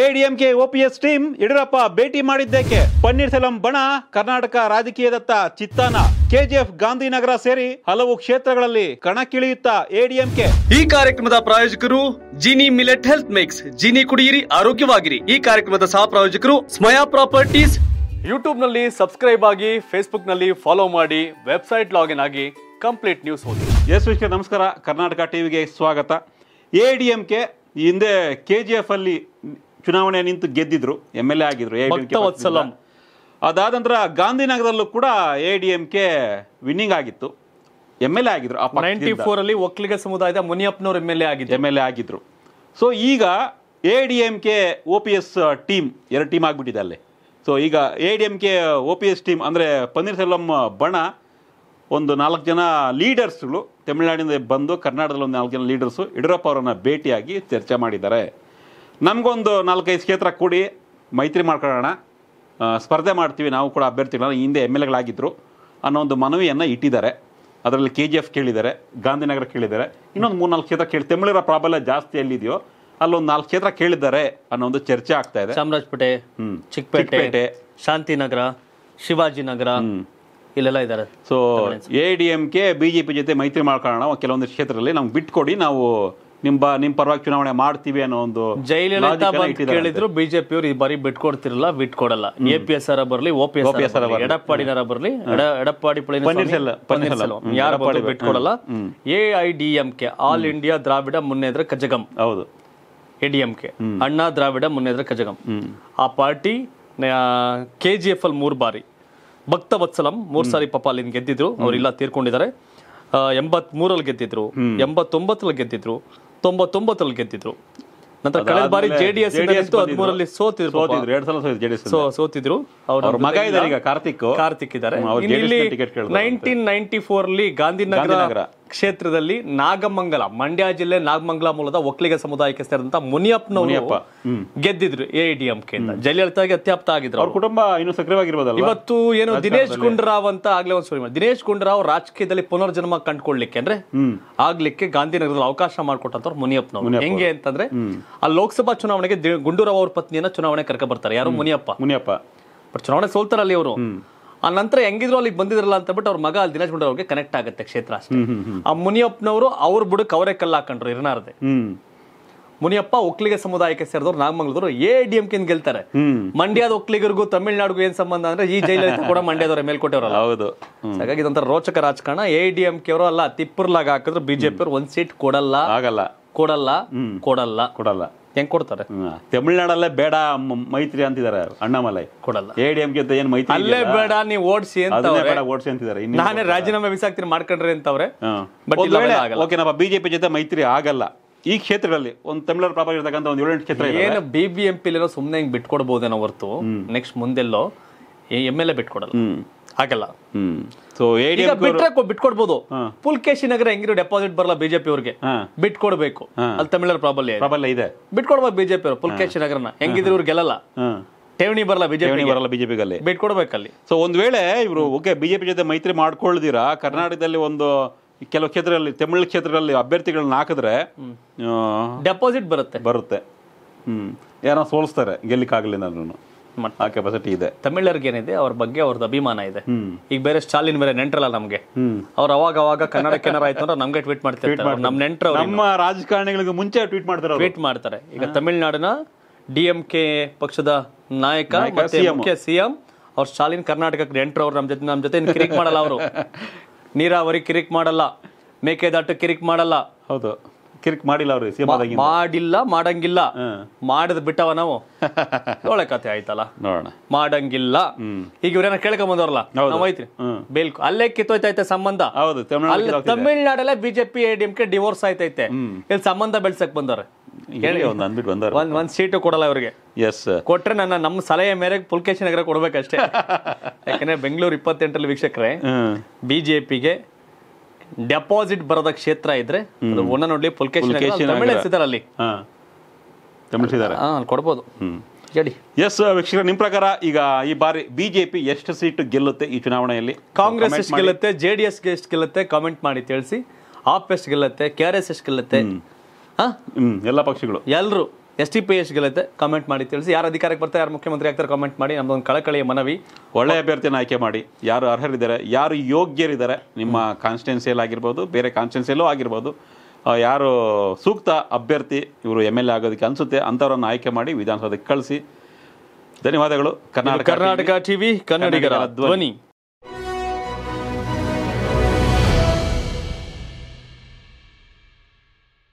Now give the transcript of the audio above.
ADMK OPS team Yediyurappa ಭೇಟಿ ಮಾಡಿದ್ದೇಕೆ ಪನ್ನೀರ್ ಬಣ ಕರ್ನಾಟಕ ರಾಜಕೀಯದತ್ತ ಚಿತ್ತಾನ ಕೆಜಿಎಫ್ ಗಾಂಧಿನಗರ ಸೇರಿ ಹಲವು ಕ್ಷೇತ್ರಗಳಲ್ಲಿ ಕಣಕ್ಕಿಳಿಯುತ್ತಾ ಎಡಿಎಂಕೆ ಈ ಕಾರ್ಯಕ್ರಮದ ಪ್ರಾಯೋಜಕರು Gini millet health mix Gini ಕುಡಿಯಿರಿ ಆರೋಗ್ಯವಾಗಿರಿ ಈ ಕಾರ್ಯಕ್ರಮದ ಸಹ ಪ್ರಾಯೋಜಕರು ಸ್ಮಯಾ ಪ್ರಾಪರ್ಟೀಸ್ ಯೂಟ್ಯೂಬ್ ನಲ್ಲಿ ಸಬ್ಸ್ಕ್ರೈಬ್ ಆಗಿ ಫೇಸ್ಬುಕ್ ನಲ್ಲಿ ಫಾಲೋ ಮಾಡಿ ವೆಬ್ಸೈಟ್ ಲಾಗಿನ್ ಆಗಿ ಕಂಪ್ಲೀಟ್ ನ್ಯೂಸ್ ಓದಿ ಎಸ್ ನಮಸ್ಕಾರ ಕರ್ನಾಟಕ ಟಿವಿಗೆ ಸ್ವಾಗತ ಎಡಿಎಂಕೆ ಹಿಂದೆ ಕೆ ಜಿ ಎಫ್ ಅಲ್ಲಿ ಚುನಾವಣೆ ನಿಂತು ಗೆದ್ದಿದ್ರು ಎಮ್ ಎಲ್ ಎ ಆಗಿದ್ರು ಎ ಅದಾದ ನಂತರ ಗಾಂಧಿನಗರದಲ್ಲೂ ಕೂಡ A D M K winning ಆಗಿತ್ತು ಎಮ್ ಎಲ್ ಎ ಆಗಿದ್ರು ನೈಂಟಿ ಫೋರ್ ಅಲ್ಲಿ ಒಕ್ಕಲಿಗ ಸಮುದಾಯದ ಮುನಿಯಪ್ಪನವರು ಎಮ್ ಎಲ್ ಎ ಆಗಿದ್ರು ಎಮ್ ಎಲ್ ಎ ಆಗಿದ್ರು ಸೊ ಈಗ A D M K O P S team ಎರಡು ಟೀಮ್ ಆಗಿಬಿಟ್ಟಿದೆ ಅಲ್ಲಿ ಸೊ ಈಗ A D M K O P S team ಅಂದರೆ ಪನ್ನೀರ್ಸೆಲ್ವಂ ಬಣ ಒಂದು ನಾಲ್ಕು ಜನ ಲೀಡರ್ಸ್ಗಳು ತಮಿಳುನಾಡಿಂದ ಬಂದು ಕರ್ನಾಟಕದಲ್ಲಿ ಒಂದು ನಾಲ್ಕು ಜನ ಲೀಡರ್ಸು ಯಡಿಯೂರಪ್ಪ ಅವರನ್ನು ಭೇಟಿಯಾಗಿ ಚರ್ಚೆ ಮಾಡಿದ್ದಾರೆ ನಮಗೊಂದು ನಾಲ್ಕೈದು ಕ್ಷೇತ್ರ ಕೂಡಿ ಮೈತ್ರಿ ಮಾಡ್ಕೊಳ್ಳೋಣ ಸ್ಪರ್ಧೆ ಮಾಡ್ತೀವಿ ನಾವು ಕೂಡ ಅಭ್ಯರ್ಥಿಗಳನ್ನ ಹಿಂದೆ ಎಮ್ ಎಲ್ ಎಗಳಾಗಿದ್ದರು ಅನ್ನೋ ಒಂದು ಮನವಿಯನ್ನು ಇಟ್ಟಿದ್ದಾರೆ ಅದರಲ್ಲಿ ಕೆ ಜಿ ಎಫ್ ಕೇಳಿದ್ದಾರೆ ಗಾಂಧಿನಗರ ಕೇಳಿದ್ದಾರೆ ಇನ್ನೊಂದು ಮೂರು ನಾಲ್ಕು ಕ್ಷೇತ್ರ ಕೇಳಿ ತಮಿಳರ ಪ್ರಾಬಲ್ಯ ಜಾಸ್ತಿ ಎಲ್ಲಿದೆಯೋ ಅಲ್ಲೊಂದು ನಾಲ್ಕು ಕ್ಷೇತ್ರ ಕೇಳಿದ್ದಾರೆ ಅನ್ನೋ ಒಂದು ಚರ್ಚೆ ಆಗ್ತಾ ಇದೆ ಚಾಮರಾಜಪೇಟೆ ಚಿಕ್ಕಪೇಟೆ ಶಾಂತಿನಗರ ಶಿವಾಜಿನಗರ ಇಲ್ಲೆಲ್ಲ ಇದ್ದಾರೆ so A D M K B J P ಜೊತೆ ಮೈತ್ರಿ ಮಾಡ್ಕೊಳ್ಳೋಣ ಕೆಲವೊಂದು ಕ್ಷೇತ್ರದಲ್ಲಿ ನಮ್ಗೆ ಬಿಟ್ಕೊಡಿ ನಾವು ನಿಮ್ಮ ನಿಮ್ಮ ಪರವಾಗಿ ಚುನಾವಣೆ ಮಾಡ್ತೀವಿ ಅನ್ನೋ ಒಂದು ಜೈಲಲ್ಲಿ ಕೇಳಿದ್ರು ಅವರು ಈ ಬಾರಿ ಬಿಟ್ಕೊಡ್ತಿರಲ್ಲ ಬಿಟ್ಕೊಡಲ್ಲ ಎ ಪಿ ಎಸ್ ಆರ ಬರಲಿ ಓ ಪಿ ಎಸ್ ಎಡಪ್ಪಾಡಿನಾರ ಬರಲಿ ಎಡಪ್ಪಾಡಿ ಯಾರ ಬಿಟ್ಕೊಡಲ್ಲ A I D M K all India Dravida Munnetra Kazhagam ಹೌದು ಎ ಡಿ ಎಂ ಕೆ ಅಣ್ಣಾ ದ್ರಾವಿಡ ಮುನ್ನೇದ್ರ ಕಜಗಂ ಆ ಪಾರ್ಟಿ ಕೆ ಜಿ ಎಫ್ ಅಲ್ಲಿ ಮೂರು ಬಾರಿ ಭಕ್ತವತ್ಸಲಂ ಮೂರು ಸಾರಿ ಪಾಪ ಅಲ್ಲಿ ಗೆದ್ದಿದ್ರು ಅವರೆಲ್ಲ ತೀರ್ಕೊಂಡಿದ್ದಾರೆ ಎಂಬತ್ ಮೂರಲ್ಲಿ ಗೆದ್ದಿದ್ರು ಎಂಬತ್ತೊಂಬತ್ತರಲ್ಲಿ ಗೆದ್ದಿದ್ರು ತೊಂಬತ್ತೊಂಬತ್ತರಲ್ಲಿ ಗೆದ್ದಿದ್ರು ನಂತರ ಕಳೆದ ಬಾರಿ ಜೆಡಿಎಸ್ ಎಸ್ ಹದಿಮೂರಲ್ಲಿ ಸೋತಿದ್ರು ಸೋತಿದ್ರು ಎರಡ್ ಸಲ ಜೆಡಿಎಸ್ ಸೋತಿದ್ರು ಅವ್ರ ಮಗ ಇದ್ದಾರೆ ಈಗ ಕಾರ್ತಿಕ್ ಕಾರ್ತಿಕ್ ಇದ್ದಾರೆ ನೈನ್ಟೀನ್ ನೈನ್ಟಿ ಫೋರ್ ಅಲ್ಲಿ ಗಾಂಧಿನಗರ ಕ್ಷೇತ್ರದಲ್ಲಿ ನಾಗಮಂಗಲ ಮಂಡ್ಯ ಜಿಲ್ಲೆ ನಾಗಮಂಗಲ ಮೂಲದ ಒಕ್ಕಲಿಗ ಸಮುದಾಯಕ್ಕೆ ಸೇರಿದಂತ ಮುನಿಯಪ್ಪ ಗೆದ್ದಿದ್ರು ಎ ಡಿ ಎಂ ಕೆ ಅತ್ಯಾಪ್ತ ಆಗಿದ್ರು ಅವ್ರ ಕುಟುಂಬ ಇನ್ನು ಸಕ್ರಿಯವಾಗಿರ್ಬೋದಲ್ಲ ಇವತ್ತು ಏನು ದಿನೇಶ್ ಗುಂಡ್ರಾವ್ ಅಂತ ಆಗ್ಲೇ ಒಂದು ಸುರಿ ದಿನೇಶ್ ಗುಂಡ್ರಾವ್ ರಾಜಕೀಯದಲ್ಲಿ ಪುನರ್ಜನ್ಮ ಕಂಡುಕೊಳ್ಳಿಕ್ಕೆ ಅಂದ್ರೆ ಆಗ್ಲಿಕ್ಕೆ ಗಾಂಧಿನಗರದಲ್ಲಿ ಅವಕಾಶ ಮಾಡಿಕೊಟ್ಟಂತವ್ರು ಮುನಿಯಪ್ಪನವ್ರು ಹೆಂಗೆ ಅಂತಂದ್ರೆ ಆ ಲೋಕಸಭಾ ಚುನಾವಣೆಗೆ ಗುಂಡೂರಾವ್ ಅವ್ರ ಪತ್ನಿಯನ್ನ ಚುನಾವಣೆ ಕರ್ಕೊ ಬರ್ತಾರೆ ಯಾರು ಮುನಿಯಪ್ಪ ಮುನಿಯಪ್ಪ ಬಟ್ ಚುನಾವಣೆ ಸೋಲ್ತಾರಲ್ಲಿ ಅವರು ಆ ನಂತರ ಹೆಂಗಿದ್ರು ಅಲ್ಲಿಗೆ ಬಂದಿದ್ರಲ್ಲ ಅಂತ ಬಿಟ್ಟು ಅವ್ರ ಮಗ ಅಲ್ಲಿ ದಿನೇಶ್ ಗುಂಡೂರಾವ್ ಕನೆಕ್ಟ್ ಆಗುತ್ತೆ ಕ್ಷೇತ್ರ ಅಷ್ಟೇ ಆ ಮುನಿಯಪ್ಪನವರು ಅವ್ರ ಬುಡಕ್ಕೆ ಅವರೇ ಕಲ್ಲ ಹಾಕೊಂಡ್ರು ಇರ್ನಾರ್ದೆ ಮುನಿಯಪ್ಪ ಒಕ್ಕಲಿಗ ಸಮುದಾಯಕ್ಕೆ ಸೇರಿದವರು ನಾಗಮಂಗಲದವರು ಎ ಡಿ ಎಂ ಕಿಂದ ಗೆಲ್ತಾರೆ ಮಂಡ್ಯದ ಒಕ್ಕಲಿಗರಿಗೂ ತಮಿಳ್ನಾಡಿಗೂ ಏನ್ ಸಂಬಂಧ ಅಂದ್ರೆ ಈ ಜಯಲಲಿತಾ ಕೂಡ ಮಂಡ್ಯದವರ ಕೊಟ್ಟಿರಲ್ಲ ಹೌದು ಹಾಗಾಗಿ ಇದೊಂಥರ ರೋಚಕ ರಾಜಕಾರಣ ಎ ಡಿ ಎಂ ಕೆ ಅವರು ಅಲ್ಲ ತಿಪ್ಪುರ್ಲಾಗ ಹಾಕಿದ್ರು ಬಿಜೆಪಿ ಅವರು ಒಂದ್ ಸೀಟ್ ಕೊಡಲ್ಲ ಆಗಲ್ಲ ಕೊಡಲ್ಲ ಕೊಡಲ್ಲ ಕೊಡಲ್ಲ ಹೆಂಗ್ ಕೊಡ್ತಾರೆ ತಮಿಳ್ನಾಡಲ್ಲೇ ಬೇಡ ಮೈತ್ರಿ ಅಂತಿದ್ದಾರೆ ಅಣ್ಣಾಮಲೈ ಕೊಡಲ್ಲ ಎಡಿಎಂ ಜೊತೆ ಏನು ಮೈತ್ರಿ ಅಲ್ಲೇ ಬೇಡ ನೀವು ಓಡಿಸಿ ಅಂತ ಬೇಡ ಅಂತಿದ್ದಾರೆ ನಾನೇ ರಾಜೀನಾಮೆ ಬಿಸಾಕ್ತೀನಿ ಮಾಡ್ಕೊಂಡ್ರೆ ಅಂತವ್ರೆ ಬಿಜೆಪಿ ಜೊತೆ ಮೈತ್ರಿ ಆಗಲ್ಲ ಈ ಕ್ಷೇತ್ರದಲ್ಲಿ ಒಂದು ತಮಿಳರ ಪ್ರಭಾವ ಒಂದ್ ಒಂದು ಏಳೆಂಟು ಕ್ಷೇತ್ರ ಏನು ಬಿ ಬಿ ಎಂ ಪಿಲಿರೋ ಸುಮ್ಮನೆ ಹಿಂಗೆ ಬಿಟ್ಕೊಡ್ಬೋದೇನೋ ಹೊರತು ನೆಕ್ಸ್ಟ್ ಮುಂದೆಲ್ಲೋ ಎಮ್ ಎಲ್ ಎ ಬಿಟ್ಕೊಡಲ್ಲ ಹ್ಮ್ ಸೊ ಬಿಟ್ರೆ ಬಿಟ್ಕೊಡ್ಬೋದು ಪುಲ್ಕೇಶಿ ನಗರ ಹೆಂಗಿರೋ ಡೆಪಾಸಿಟ್ ಬರಲ್ಲ ಬಿಜೆಪಿ ಅವ್ರಿಗೆ ಬಿಟ್ಕೊಡ್ಬೇಕು ಅಲ್ಲಿ ತಮಿಳರ ಪ್ರಾಬಲ್ಯ ಪ್ರಾಬಲ್ಯ ಇದೆ ಬಿಟ್ಕೊಡ್ಬೇಕು ಬಿಜೆಪಿ ಅವ್ರು ಪುಲ್ಕೇಶಿ ನಗರನ ಹೆಂಗಿದ್ರು ಇವ್ರು ಗೆಲ್ಲಲ್ಲ ಠೇವಣಿ ಬರಲ್ಲ ಬಿಜೆಪಿ ಬರಲ್ಲ ಬಿಜೆಪಿಗಲ್ಲಿ ಅಲ್ಲಿ ಸೊ ಒಂದ್ ವೇಳೆ ಇವರು ಓಕೆ ಬಿಜೆಪಿ ಜೊತೆ ಮೈತ್ರಿ ಮಾಡ್ಕೊಳ್ದಿರಾ ಕರ್ನಾಟಕದಲ್ಲಿ ಒಂದು ಕೆಲವು ಕ್ಷೇತ್ರದಲ್ಲಿ ತಮಿಳು ಕ್ಷೇತ್ರಗಳಲ್ಲಿ ಅಭ್ಯರ್ಥಿಗಳನ್ನ ಹಾಕಿದ್ರೆ ಡೆಪಾಸಿಟ್ ಬರುತ್ತೆ ಬರುತ್ತೆ ಹ್ಮ್ ಏನೋ ಸೋಲಿಸ್ತಾರೆ ಗೆಲ್ಲಿಕ್ಕಾಗಲಿಲ್ಲ ನಾನು ಆ ಕೆಪಾಸಿಟಿ ಇದೆ ತಮಿಳರಿಗೆ ಏನಿದೆ ಅವ್ರ ಬಗ್ಗೆ ಅವ್ರದ್ದು ಅಭಿಮಾನ ಇದೆ ಈಗ ಬೇರೆ ಸ್ಟಾಲಿನ್ ಬೇರೆ ನೆಂಟ್ರಲ್ಲ ನಮಗೆ ಅವ್ರು ಅವಾಗ ಅವಾಗ ಕನ್ನಡಕ್ಕೆ ಏನಾರ ಆಯ್ತು ಅಂದ್ರೆ ನಮಗೆ ಟ್ವೀಟ್ ಮಾಡ್ತಾರೆ ನಮ್ಮ ನೆಂಟ್ರ ನಮ್ಮ ರಾಜಕಾರಣಿಗಳಿಗೆ ಮುಂಚೆ ಟ್ವೀಟ್ ಮಾಡ್ತಾರೆ ಟ್ವೀಟ್ ಮಾಡ್ತಾರೆ ಈಗ ತಮಿಳ್ನಾಡಿನ ಡಿ ಎಂ ಕೆ ಪಕ್ಷದ ನಾಯಕ ಮತ್ತೆ ಸಿಎಂ ಅವ್ರ ಸ್ಟಾಲಿನ್ ಕರ್ನಾಟಕಕ್ಕೆ ನೆಂಟ್ರು ಅವ್ರು ನಮ್ಮ ಜೊತೆ ನಮ್ಮ ಜೊತೆ ಕಿರಿಕ್ ಮಾಡಲ್ಲ ಅವರು ನೀರಾವರಿ ಕಿರಿಕ್ ಮಾಡಲ್ಲ ಮೇಕೆದಾಟು ಕಿರಿಕ್ ಮಾಡಲ್ಲ ಹೌದು ಕಿರಿಕ್ ಮಾಡಿಲ್ಲ ಅವರು ಮಾಡಿಲ್ಲ ಮಾಡಂಗಿಲ್ಲ ಮಾಡದ್ ಬಿಟ್ಟವ ನಾವು ಒಳ್ಳೆ ಕತೆ ಆಯ್ತಲ್ಲ ನೋಡೋಣ ಮಾಡಂಗಿಲ್ಲ ಈಗ ಇವ್ರೇನ ಕೇಳಕ ಬಂದವ್ರಲ್ಲ ಐತ್ರಿ ಬೇಲ್ಕು ಅಲ್ಲೇ ಕಿತ್ತೋಯ್ತೈತೆ ಸಂಬಂಧ ಹೌದು ತಮಿಳ್ನಾಡಲ್ಲೇ ಬಿಜೆಪಿ ಕೆ ಡಿವೋರ್ಸ್ ಆಯ್ತೈತೆ ಇಲ್ಲಿ ಸಂಬಂಧ ಬೆಳ್ಸಕ್ ಬಂದವ್ರೆ ಒಂದ್ ಒಂದ್ ಸೀಟು ಕೊಡಲ್ಲ ಅವ್ರಿಗೆ ಎಸ್ ಕೊಟ್ರೆ ನನ್ನ ನಮ್ಮ ಸಲಹೆ ಮೇರೆಗೆ ಪುಲ್ಕೇಶ್ ನಗರ ಕೊಡ್ಬೇಕಷ್ಟೇ ಯಾಕಂದ್ರೆ ಬೆಂಗಳೂರು ಇಪ್ಪತ್ತೆಂಟರಲ್ಲಿ ವೀಕ್ಷಕರೇ ಬಿಜೆಪಿಗೆ ಡೆಪಾಸಿಟ್ ಬರದ ಕ್ಷೇತ್ರ ಇದ್ರೆ ಒಣ ನೋಡ್ಲಿ ಪುಲ್ಕೇಶನ್ ಅಲ್ಲಿ ಕೊಡ್ಬೋದು ಎಸ್ ವೀಕ್ಷಕರ ನಿಮ್ಮ ಪ್ರಕಾರ ಈಗ ಈ ಬಾರಿ ಬಿಜೆಪಿ ಎಷ್ಟು ಸೀಟ್ ಗೆಲ್ಲುತ್ತೆ ಈ ಚುನಾವಣೆಯಲ್ಲಿ ಕಾಂಗ್ರೆಸ್ ಎಷ್ಟು ಗೆಲ್ಲುತ್ತೆ ಜೆಡಿಎಸ್ ಡಿ ಎಷ್ಟು ಗೆಲ್ಲುತ್ತೆ ಕಾಮೆಂಟ್ ಮಾಡಿ ತಿಳಿಸಿ ಆಪ್ ಎಷ್ಟು ಗೆಲ್ಲುತ್ತೆ ಕೆ ಆರ್ ಎಸ್ ಎಷ್ಟು ಗೆಲ್ಲುತ್ತೆ ಎಲ್ಲ ಪಕ್ಷಗಳು ಎಲ್ಲರೂ ಎಸ್ ಟಿ ಪಿ ಎಸ್ ಗೆಲ್ಲುತ್ತೆ ಕಮೆಂಟ್ ಮಾಡಿ ತಿಳಿಸಿ ಯಾರು ಅಧಿಕಾರಕ್ಕೆ ಬರ್ತಾರೆ ಯಾರು ಮುಖ್ಯಮಂತ್ರಿ ಆಗ್ತಾರೆ ಕಮೆಂಟ್ ಮಾಡಿ ನಮ್ಮದೊಂದು ಕಳಕಳಿಯ ಮನವಿ ಒಳ್ಳೆಯ ಅಭ್ಯರ್ಥಿಯನ್ನು ಆಯ್ಕೆ ಮಾಡಿ ಯಾರು ಅರ್ಹರಿದ್ದಾರೆ ಯಾರು ಯೋಗ್ಯರಿದ್ದಾರೆ ನಿಮ್ಮ ಕಾನ್ಸ್ಟಿಟ್ಯೆನ್ಸಿಯಲ್ಲಿ ಆಗಿರ್ಬೋದು ಬೇರೆ ಕಾನ್ಸ್ಟಿಟ್ಯೆನ್ಸಿಯಲ್ಲೂ ಆಗಿರ್ಬೋದು ಯಾರು ಸೂಕ್ತ ಅಭ್ಯರ್ಥಿ ಇವರು ಎಮ್ ಎಲ್ ಎ ಆಗೋದಕ್ಕೆ ಅನಿಸುತ್ತೆ ಅಂಥವರನ್ನು ಆಯ್ಕೆ ಮಾಡಿ ವಿಧಾನಸೌಧಕ್ಕೆ ಕಳಿಸಿ ಧನ್ಯವಾದಗಳು ಕರ್ನಾಟಕ ಕರ್ನಾಟಕ ಟಿವಿ ಕನ್ನಡಿಗರ ಧ್ವನಿ